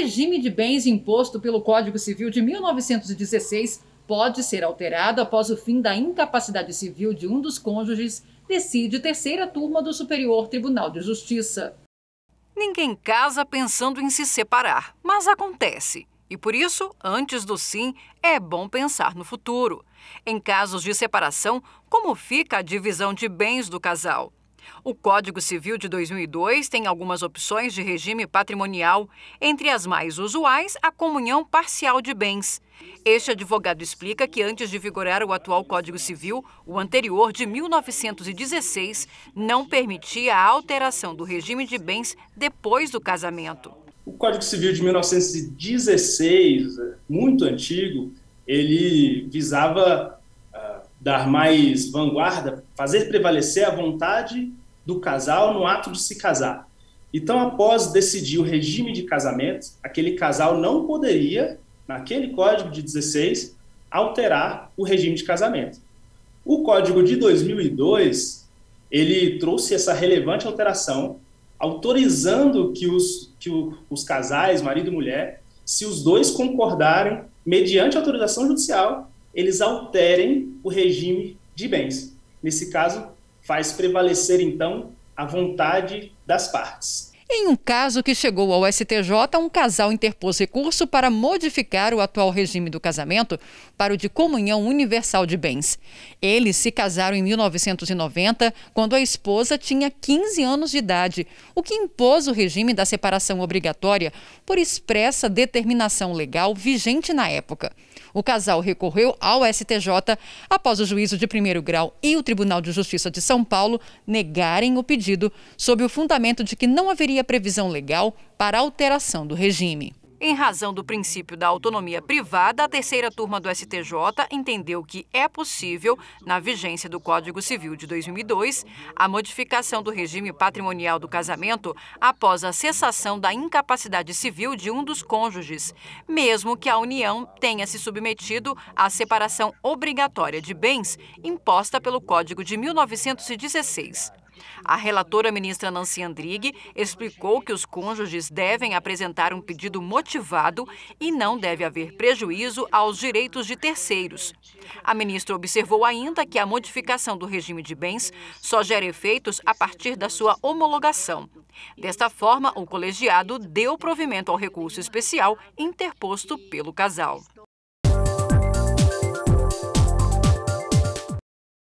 regime de bens imposto pelo Código Civil de 1916 pode ser alterado após o fim da incapacidade civil de um dos cônjuges, decide terceira turma do Superior Tribunal de Justiça. Ninguém casa pensando em se separar, mas acontece. E por isso, antes do sim, é bom pensar no futuro. Em casos de separação, como fica a divisão de bens do casal? O Código Civil de 2002 tem algumas opções de regime patrimonial, entre as mais usuais, a comunhão parcial de bens. Este advogado explica que antes de vigorar o atual Código Civil, o anterior de 1916 não permitia a alteração do regime de bens depois do casamento. O Código Civil de 1916, muito antigo, ele visava dar mais vanguarda, fazer prevalecer a vontade do casal no ato de se casar. Então, após decidir o regime de casamento, aquele casal não poderia, naquele código de 16, alterar o regime de casamento. O código de 2002, ele trouxe essa relevante alteração, autorizando que os, que o, os casais, marido e mulher, se os dois concordarem, mediante autorização judicial, eles alterem o regime de bens. Nesse caso, faz prevalecer, então, a vontade das partes. Em um caso que chegou ao STJ, um casal interpôs recurso para modificar o atual regime do casamento para o de comunhão universal de bens. Eles se casaram em 1990, quando a esposa tinha 15 anos de idade, o que impôs o regime da separação obrigatória por expressa determinação legal vigente na época. O casal recorreu ao STJ após o juízo de primeiro grau e o Tribunal de Justiça de São Paulo negarem o pedido sob o fundamento de que não haveria havia previsão legal para alteração do regime. Em razão do princípio da autonomia privada, a terceira turma do STJ entendeu que é possível, na vigência do Código Civil de 2002, a modificação do regime patrimonial do casamento após a cessação da incapacidade civil de um dos cônjuges, mesmo que a união tenha se submetido à separação obrigatória de bens imposta pelo Código de 1916. A relatora ministra Nancy Andrighi explicou que os cônjuges devem apresentar um pedido motivado e não deve haver prejuízo aos direitos de terceiros. A ministra observou ainda que a modificação do regime de bens só gera efeitos a partir da sua homologação. Desta forma, o colegiado deu provimento ao recurso especial interposto pelo casal.